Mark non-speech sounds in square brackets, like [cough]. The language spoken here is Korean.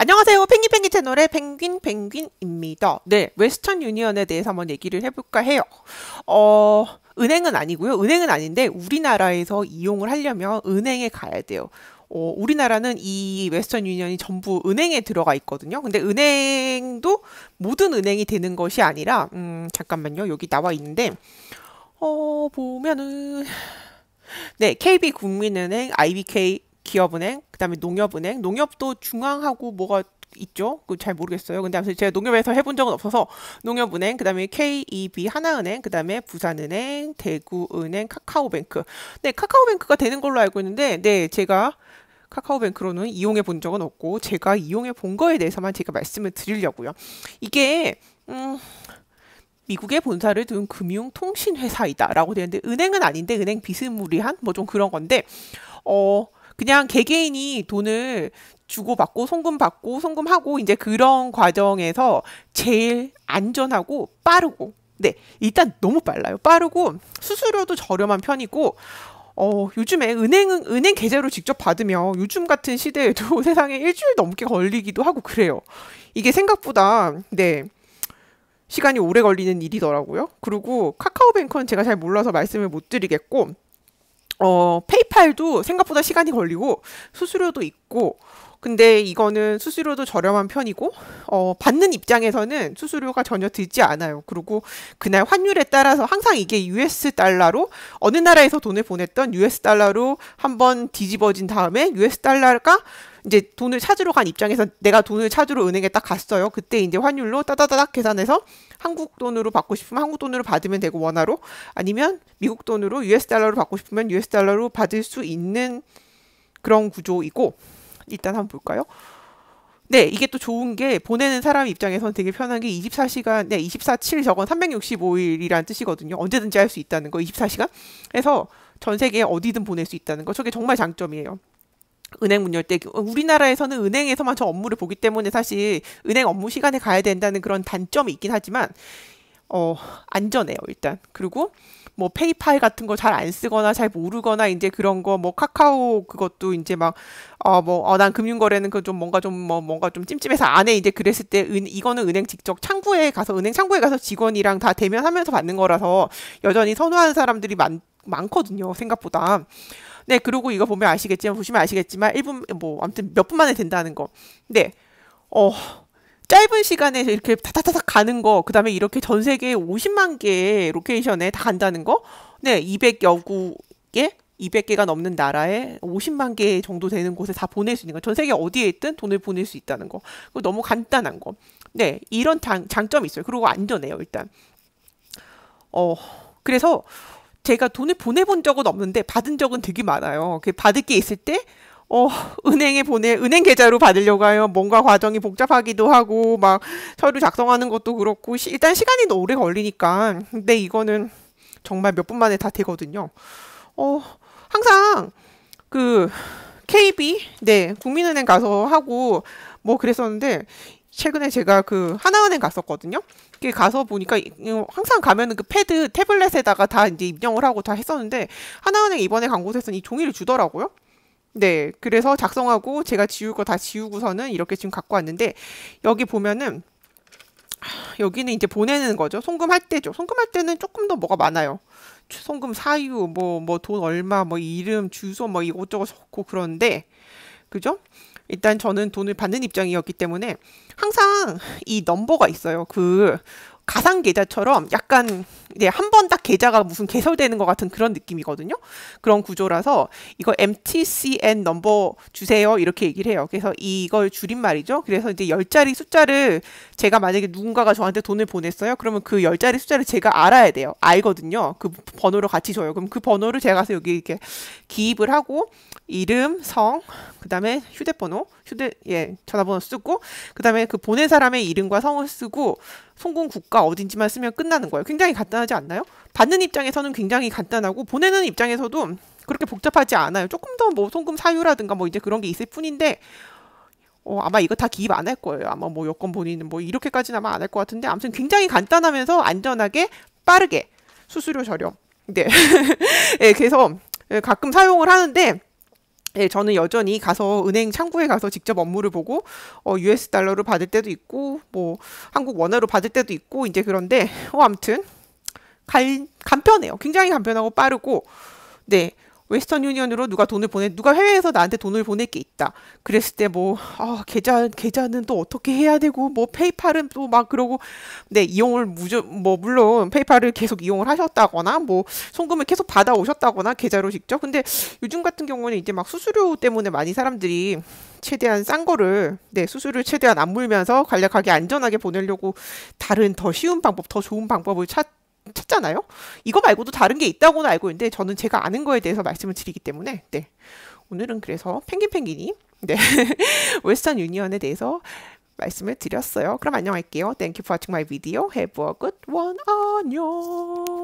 안녕하세요. 펭귄펭귄 채널의 펭귄펭귄입니다. 네, 웨스턴 유니언에 대해서 한번 얘기를 해볼까 해요. 어, 은행은 아니고요. 은행은 아닌데 우리나라에서 이용을 하려면 은행에 가야 돼요. 어, 우리나라는 이 웨스턴 유니언이 전부 은행에 들어가 있거든요. 근데 은행도 모든 은행이 되는 것이 아니라, 음, 잠깐만요. 여기 나와 있는데, 어, 보면은, 네, KB 국민은행, IBK, 기업은행, 그다음에 농협은행, 농협도 중앙하고 뭐가 있죠? 그 잘 모르겠어요. 근데 아무튼 제가 농협에서 해본 적은 없어서 농협은행, 그다음에 KEB 하나은행, 그다음에 부산은행, 대구은행, 카카오뱅크. 네, 카카오뱅크가 되는 걸로 알고 있는데, 네, 제가 카카오뱅크로는 이용해 본 적은 없고 제가 이용해 본 거에 대해서만 제가 말씀을 드리려고요. 이게 음. 미국의 본사를 둔 금융통신회사이다라고 되는데 은행은 아닌데 은행 비스무리한 뭐 좀 그런 건데 어 그냥 개개인이 돈을 주고받고 송금 받고 송금하고 이제 그런 과정에서 제일 안전하고 빠르고 네 일단 너무 빨라요 빠르고 수수료도 저렴한 편이고 어, 요즘에 은행, 은행 은 계좌로 직접 받으면 요즘 같은 시대에도 [laughs] 세상에 일주일 넘게 걸리기도 하고 그래요. 이게 생각보다, 네, 시간이 오래 걸리는 일이더라고요. 그리고 카카오뱅크는 제가 잘 몰라서 말씀을 못 드리겠고, 어, 페이팔도 생각보다 시간이 걸리고 수수료도 있고 근데 이거는 수수료도 저렴한 편이고 어, 받는 입장에서는 수수료가 전혀 들지 않아요. 그리고 그날 환율에 따라서 항상 이게 US 달러로 어느 나라에서 돈을 보냈던 US 달러로 한번 뒤집어진 다음에 US 달러가 이제 돈을 찾으러 간 입장에서 내가 돈을 찾으러 은행에 딱 갔어요. 그때 이제 환율로 따다다닥 계산해서 한국 돈으로 받고 싶으면 한국 돈으로 받으면 되고 원화로 아니면 미국 돈으로 US 달러로 받고 싶으면 US 달러로 받을 수 있는 그런 구조이고 일단 한번 볼까요? 네, 이게 또 좋은 게 보내는 사람 입장에선 되게 편한 게 24시간, 네, 24/7 저건 365일이라는 뜻이거든요. 언제든지 할 수 있다는 거 24시간. 그래서 전 세계 어디든 보낼 수 있다는 거 저게 정말 장점이에요. 은행 문 열때 어, 우리나라에서는 은행에서만 저 업무를 보기 때문에 사실 은행 업무 시간에 가야 된다는 그런 단점이 있긴 하지만 어 안전해요 일단 그리고 뭐 페이팔 같은 거 잘 안 쓰거나 잘 모르거나 이제 그런 거 뭐 카카오 그것도 이제 막 어 뭐어난 금융거래는 그 좀 뭔가 좀 뭐 뭔가 좀 찜찜해서 안해 이제 그랬을 때 은, 이거는 은행 직접 창구에 가서 은행 창구에 가서 직원이랑 다 대면하면서 받는 거라서 여전히 선호하는 사람들이 많 많거든요 생각보다 네, 그리고 이거 보면 아시겠지만, 보시면 아시겠지만, 1분, 뭐, 아무튼 몇 분 만에 된다는 거. 네, 어, 짧은 시간에 이렇게 타타타닥 가는 거, 그 다음에 이렇게 전 세계 50만 개의 로케이션에 다 간다는 거, 네, 200여구 개? 200개가 넘는 나라에 50만 개 정도 되는 곳에 다 보낼 수 있는 거. 전 세계 어디에 있든 돈을 보낼 수 있다는 거. 그거 너무 간단한 거. 네, 이런 장, 장점이 있어요. 그리고 안전해요, 일단. 어, 그래서 제가 돈을 보내본 적은 없는데 받은 적은 되게 많아요. 그 받을 게 있을 때 어, 은행에 보내, 은행 계좌로 받으려고 하면 뭔가 과정이 복잡하기도 하고, 막 서류 작성하는 것도 그렇고, 시, 일단 시간이 너무 오래 걸리니까. 근데 이거는 정말 몇 분 만에 다 되거든요. 어, 항상 그 KB, 네, 국민은행 가서 하고 뭐 그랬었는데, 최근에 제가 그 하나은행 갔었거든요. 그 가서 보니까 항상 가면은 그 패드 태블릿에다가 다 이제 입력을 하고 다 했었는데 하나은행 이번에 간 곳에서는 이 종이를 주더라고요. 네, 그래서 작성하고 제가 지울 거 다 지우고서는 이렇게 지금 갖고 왔는데 여기 보면은 여기는 이제 보내는 거죠. 송금할 때죠. 송금할 때는 조금 더 뭐가 많아요. 송금 사유, 뭐, 뭐, 돈 얼마, 뭐, 이름, 주소, 뭐, 이것저것 적고 그런데, 그죠? 일단 저는 돈을 받는 입장이었기 때문에 항상 이 넘버가 있어요. 그 가상 계좌처럼 약간 이제 한 번 딱 계좌가 무슨 개설되는 것 같은 그런 느낌이거든요. 그런 구조라서 이거 MTCN 넘버 주세요 이렇게 얘기를 해요. 그래서 이걸 줄인말이죠 그래서 이제 열자리 숫자를 제가 만약에 누군가가 저한테 돈을 보냈어요. 그러면 그 열자리 숫자를 제가 알아야 돼요. 알거든요. 그 번호를 같이 줘요. 그럼 그 번호를 제가 가서 여기 이렇게 기입을 하고 이름, 성, 그다음에 휴대번호, 휴대 예 전화번호 쓰고 그다음에 그 보낸 사람의 이름과 성을 쓰고 성공 국가 어딘지만 쓰면 끝나는 거예요. 굉장히 간단하지 않나요? 받는 입장에서는 굉장히 간단하고 보내는 입장에서도 그렇게 복잡하지 않아요. 조금 더 뭐 송금 사유라든가 뭐 이제 그런 게 있을 뿐인데 어, 아마 이거 다 기입 안 할 거예요. 아마 뭐 여권 본인은 뭐 이렇게까지는 아마 안 할 것 같은데 아무튼 굉장히 간단하면서 안전하게 빠르게 수수료 저렴. 네. 네 [laughs] 그래서 예, 가끔 사용을 하는데 예, 저는 여전히 가서 은행 창구에 가서 직접 업무를 보고 어, US 달러로 받을 때도 있고 뭐 한국 원화로 받을 때도 있고 이제 그런데 어 아무튼 간 간편해요. 굉장히 간편하고 빠르고 네. 웨스턴 유니언으로 누가 돈을 보내 누가 해외에서 나한테 돈을 보낼 게 있다. 그랬을 때 뭐 아, 계좌 계좌는 또 어떻게 해야 되고 뭐 페이팔은 또 막 그러고 네 이용을 무조 뭐 물론 페이팔을 계속 이용을 하셨다거나 뭐 송금을 계속 받아 오셨다거나 계좌로 직접 근데 요즘 같은 경우는 이제 막 수수료 때문에 많이 사람들이 최대한 싼 거를 네 수수료 최대한 안 물면서 간략하게 안전하게 보내려고 다른 더 쉬운 방법 더 좋은 방법을 찾 찾잖아요. 이거 말고도 다른 게 있다고는 알고 있는데 저는 제가 아는 거에 대해서 말씀을 드리기 때문에 네. 오늘은 그래서 펭귄 펭귄이 네. [laughs] 웨스턴 유니언에 대해서 말씀을 드렸어요. 그럼 안녕할게요. Thank you for watching my video. Have a good one. 안녕.